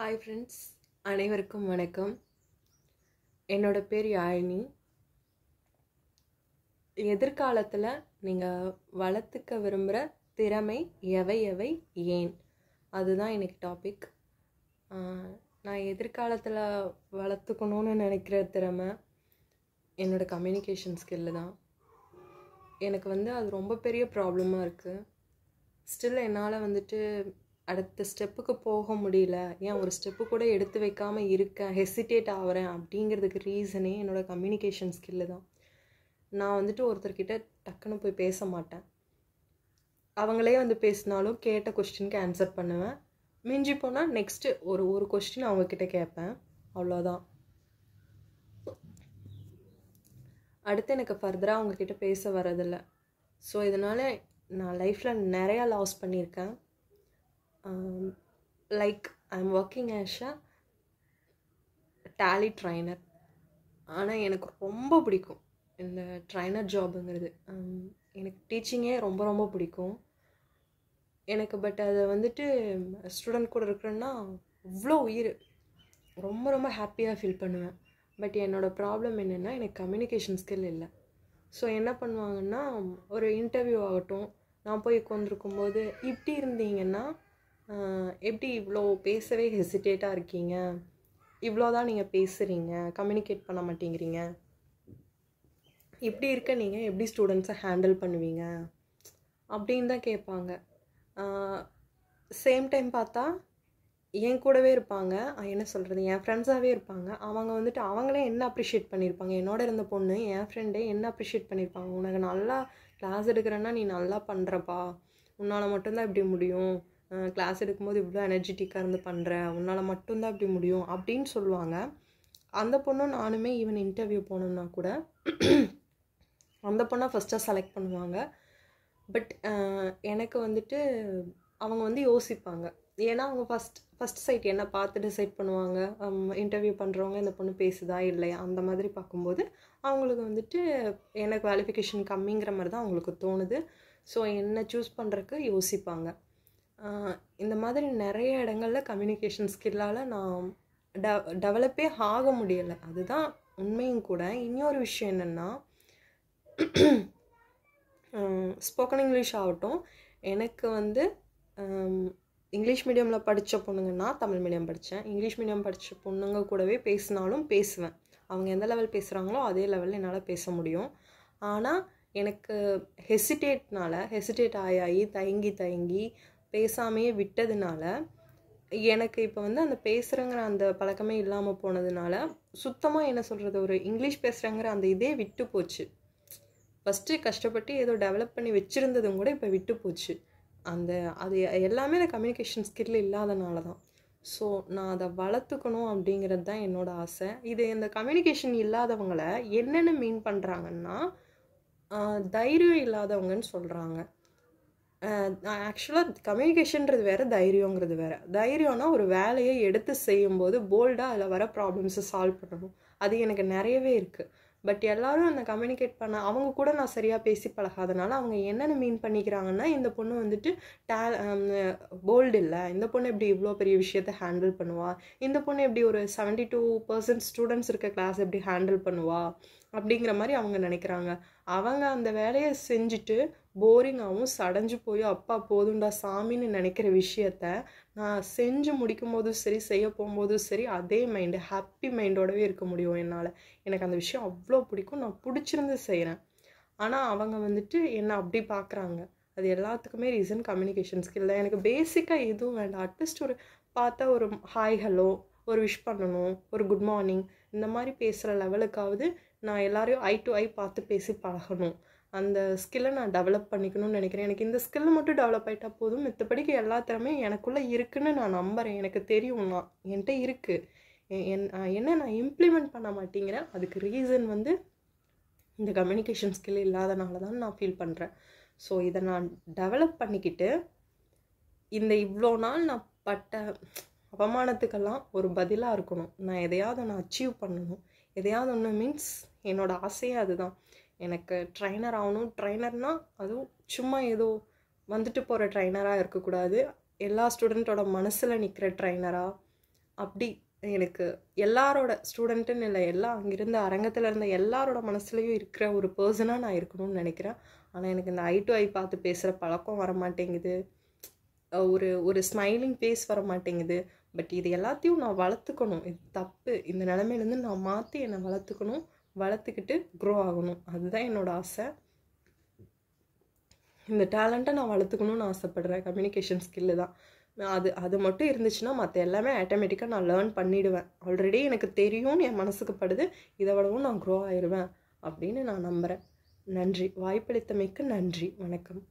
hi friends அனைவருக்கும் வணக்கம் என்னோடய பேர் யாழினி எதிர்காலத்தில் நீங்கள் வளர்த்துக்க விரும்புகிற திறமை எவை எவை ஏன் அதுதான் எனக்கு டாபிக் நான் எதிர்காலத்தில் வளர்த்துக்கணும்னு நினைக்கிற திறமை என்னோடய கம்யூனிகேஷன் ஸ்கில்லு தான் எனக்கு வந்து அது ரொம்ப பெரிய ப்ராப்ளமாக இருக்குது ஸ்டில் என்னால் வந்துட்டு அடுத்த ஸ்டெப்புக்கு போக முடியல ஏன் ஒரு ஸ்டெப்பு கூட எடுத்து வைக்காமல் இருக்கேன் ஹெசிடேட் ஆகிறேன் அப்படிங்கிறதுக்கு ரீசனே என்னோடய கம்யூனிகேஷன் ஸ்கில்லு தான் நான் வந்துட்டு ஒருத்தர்கிட்ட டக்குன்னு போய் பேச மாட்டேன் அவங்களே வந்து பேசினாலும் கேட்ட கொஸ்டினுக்கு ஆன்சர் பண்ணுவேன் மிஞ்சி போனால் நெக்ஸ்ட்டு ஒரு ஒரு கொஸ்டின் அவங்கக்கிட்ட கேட்பேன் அவ்வளோதான் அடுத்து எனக்கு ஃபர்தராக அவங்கக்கிட்ட பேச வர்றதில்ல ஸோ இதனால் நான் லைஃப்பில் நிறையா லாஸ் பண்ணியிருக்கேன் like I am working as a tally trainer ஆனால் எனக்கு ரொம்ப பிடிக்கும் இந்த ட்ரைனர் ஜாபுங்கிறது um, எனக்கு டீச்சிங்கே ரொம்ப ரொம்ப பிடிக்கும் எனக்கு பட் அதை வந்துட்டு ஸ்டூடெண்ட் கூட இருக்கிறேன்னா அவ்வளோ உயிர் ரொம்ப ரொம்ப ஹாப்பியாக ஃபீல் பண்ணுவேன் பட் என்னோடய ப்ராப்ளம் என்னென்னா எனக்கு கம்யூனிகேஷன் ஸ்கில் இல்லை ஸோ என்ன பண்ணுவாங்கன்னா ஒரு இன்டர்வியூ ஆகட்டும் நான் போய் உட்காந்துருக்கும் போது இப்படி இருந்தீங்கன்னா எப்படி இவ்வளோ பேசவே ஹெசிடேட்டாக இருக்கீங்க இவ்வளோதான் நீங்கள் பேசுகிறீங்க கம்யூனிகேட் பண்ண மாட்டேங்கிறீங்க இப்படி இருக்க நீங்கள் எப்படி ஸ்டூடெண்ட்ஸை ஹேண்டில் பண்ணுவீங்க அப்படின்னு தான் கேட்பாங்க சேம் டைம் பார்த்தா என் கூடவே இருப்பாங்க என்ன சொல்கிறது என் ஃப்ரெண்ட்ஸாகவே இருப்பாங்க அவங்க வந்துட்டு அவங்களே என்ன அப்ரிஷியேட் பண்ணியிருப்பாங்க என்னோட இருந்த பொண்ணு என் ஃப்ரெண்டே என்ன அப்ரிஷியேட் பண்ணியிருப்பாங்க உனக்கு நல்லா கிளாஸ் எடுக்கிறேன்னா நீ நல்லா பண்ணுறப்பா உன்னால் மட்டும்தான் இப்படி முடியும் கிளாஸ் எடுக்கும்போது இவ்வளோ எனர்ஜெட்டிக்காக இருந்து பண்ணுறேன் உன்னால் மட்டும்தான் இப்படி முடியும் அப்படின்னு சொல்லுவாங்க அந்த பொண்ணும் நானுமே ஈவன் இன்டர்வியூ போனோம்னா கூட அந்த பொண்ணை ஃபஸ்ட்டாக செலக்ட் பண்ணுவாங்க பட் எனக்கு வந்துட்டு அவங்க வந்து யோசிப்பாங்க ஏன்னா அவங்க ஃபஸ்ட் ஃபஸ்ட் சைட் என்ன பார்த்து டிசைட் பண்ணுவாங்க இன்டர்வியூ பண்ணுறவங்க இந்த பொண்ணு பேசுதா இல்லையா அந்த மாதிரி பார்க்கும்போது அவங்களுக்கு வந்துட்டு என்ன குவாலிஃபிகேஷன் கம்மிங்கிற மாதிரி தான் அவங்களுக்கு தோணுது ஸோ என்னை சூஸ் பண்ணுறக்கு யோசிப்பாங்க இந்த மாதிரி நிறைய இடங்களில் கம்யூனிகேஷன் ஸ்கில்லால் நான் ட டெவலப்பே ஆக முடியலை அதுதான் உண்மையும் கூட இன்னொரு விஷயம் என்னென்னா ஸ்போக்கன் இங்கிலீஷ் ஆகட்டும் எனக்கு வந்து இங்கிலீஷ் மீடியமில் படித்த பொண்ணுங்கன்னா தமிழ் மீடியம் படித்தேன் இங்கிலீஷ் மீடியம் படித்த பொண்ணுங்க கூடவே பேசினாலும் பேசுவேன் அவங்க எந்த லெவல் பேசுகிறாங்களோ அதே லெவலில் என்னால் பேச முடியும் ஆனால் எனக்கு ஹெசிடேட்னால் ஹெசிடேட் ஆகி தயங்கி தயங்கி பேசாமையே விட்டதுனால எனக்கு இப்போ வந்து அந்த பேசுகிறங்கிற அந்த பழக்கமே இல்லாமல் போனதுனால சுத்தமாக என்ன சொல்கிறது ஒரு இங்கிலீஷ் பேசுகிறேங்கிற அந்த இதே விட்டு போச்சு ஃபஸ்ட்டு கஷ்டப்பட்டு ஏதோ டெவலப் பண்ணி வச்சுருந்ததும் கூட இப்போ விட்டு போச்சு அந்த அது எல்லாமே அந்த கம்யூனிகேஷன் ஸ்கில் இல்லாதனால தான் ஸோ நான் அதை வளர்த்துக்கணும் அப்படிங்கிறது தான் என்னோடய ஆசை இது இந்த கம்யூனிகேஷன் இல்லாதவங்களை என்னென்ன மீன் பண்ணுறாங்கன்னா தைரியம் இல்லாதவங்கன்னு சொல்கிறாங்க ஆக்சுவலாக கம்யூனிகேஷன்றது வேறு தைரியங்கிறது வேறு தைரியம்னா ஒரு வேலையை எடுத்து செய்யும்போது போல்டாக அதில் வர ப்ராப்ளம்ஸை சால்வ் பண்ணணும் அது எனக்கு நிறையவே இருக்குது பட் எல்லோரும் அந்த கம்யூனிகேட் பண்ண அவங்க கூட நான் சரியாக பேசி பழகாதனால அவங்க என்னென்ன மீன் பண்ணிக்கிறாங்கன்னா இந்த பொண்ணு வந்துட்டு டே போல்டு இல்லை இந்த பொண்ணு எப்படி இவ்வளோ பெரிய விஷயத்த ஹேண்டில் பண்ணுவா இந்த பொண்ணு எப்படி ஒரு செவன்ட்டி டூ பர்சன்ட் ஸ்டூடெண்ட்ஸ் இருக்க கிளாஸ் எப்படி ஹேண்டில் பண்ணுவா அப்படிங்கிற மாதிரி அவங்க நினைக்கிறாங்க அவங்க அந்த வேலையை செஞ்சுட்டு போரிங்காகவும் சடைஞ்சு போய் அப்பா போதுண்டா சாமின்னு நினைக்கிற விஷயத்த நான் செஞ்சு முடிக்கும் போதும் சரி செய்ய போகும்போதும் சரி அதே மைண்டு ஹாப்பி மைண்டோடவே இருக்க முடியும் என்னால் எனக்கு அந்த விஷயம் அவ்வளோ பிடிக்கும் நான் பிடிச்சிருந்து செய்கிறேன் ஆனால் அவங்க வந்துட்டு என்னை அப்படி பார்க்குறாங்க அது எல்லாத்துக்குமே ரீசன் கம்யூனிகேஷன் ஸ்கில் தான் எனக்கு பேசிக்காக எதுவும் வேண்டாம் அட்லீஸ்ட் ஒரு பார்த்தா ஒரு ஹாய் ஹலோ ஒரு விஷ் பண்ணணும் ஒரு குட் மார்னிங் இந்த மாதிரி பேசுகிற லெவலுக்காவது நான் எல்லாரையும் ஐ டு ஐ பார்த்து பேசி பழகணும் அந்த ஸ்கில்லை நான் டெவலப் பண்ணிக்கணும்னு நினைக்கிறேன் எனக்கு இந்த ஸ்கில் மட்டும் டெவலப் ஆகிட்டா போதும் மித்தபடிக்கு எல்லா திறமையும் எனக்குள்ளே இருக்குன்னு நான் நம்புகிறேன் எனக்கு தெரியும் நான் என்கிட்ட இருக்குது என் என்ன நான் இம்ப்ளிமெண்ட் பண்ண மாட்டேங்கிறேன் அதுக்கு ரீசன் வந்து இந்த கம்யூனிகேஷன் ஸ்கில் இல்லாதனால தான் நான் ஃபீல் பண்ணுறேன் ஸோ இதை நான் டெவலப் பண்ணிக்கிட்டு இந்த இவ்வளோ நாள் நான் பட்ட அவமானத்துக்கெல்லாம் ஒரு பதிலாக இருக்கணும் நான் எதையாவது ஒன்று அச்சீவ் பண்ணணும் எதையாவது ஒன்று மீன்ஸ் என்னோடய ஆசையே அதுதான் எனக்கு ட்ரைனர் ஆகணும் ட்ரைனர்னால் அதுவும் சும்மா ஏதோ வந்துட்டு போகிற ட்ரைனராக இருக்கக்கூடாது எல்லா ஸ்டூடெண்ட்டோட மனசில் நிற்கிற ட்ரைனராக அப்படி எனக்கு எல்லாரோட ஸ்டூடெண்ட்டுன்னு இல்லை எல்லாம் அங்கேருந்து அரங்கத்தில் இருந்த எல்லாரோட மனசுலேயும் இருக்கிற ஒரு பர்சனாக நான் இருக்கணும்னு நினைக்கிறேன் ஆனால் எனக்கு இந்த ஐ டு ஐ பார்த்து பேசுகிற பழக்கம் வர மாட்டேங்குது ஒரு ஒரு ஸ்மைலிங் ஃபேஸ் வர மாட்டேங்குது பட் இது எல்லாத்தையும் நான் வளர்த்துக்கணும் இது தப்பு இந்த நிலமையிலேருந்து நான் மாற்றி என்னை வளர்த்துக்கணும் வளர்த்துக்கிட்டு க்ரோ ஆகணும் அதுதான் என்னோடய ஆசை இந்த டேலண்ட்டை நான் வளர்த்துக்கணும்னு ஆசைப்பட்றேன் கம்யூனிகேஷன் ஸ்கில்லு தான் அது அது மட்டும் இருந்துச்சுன்னா மற்ற எல்லாமே ஆட்டோமேட்டிக்காக நான் லேர்ன் பண்ணிவிடுவேன் ஆல்ரெடி எனக்கு தெரியும்னு என் மனசுக்கு படுது இதை விடவும் நான் க்ரோ ஆயிடுவேன் அப்படின்னு நான் நம்புகிறேன் நன்றி வாய்ப்பளித்தமைக்கு நன்றி வணக்கம்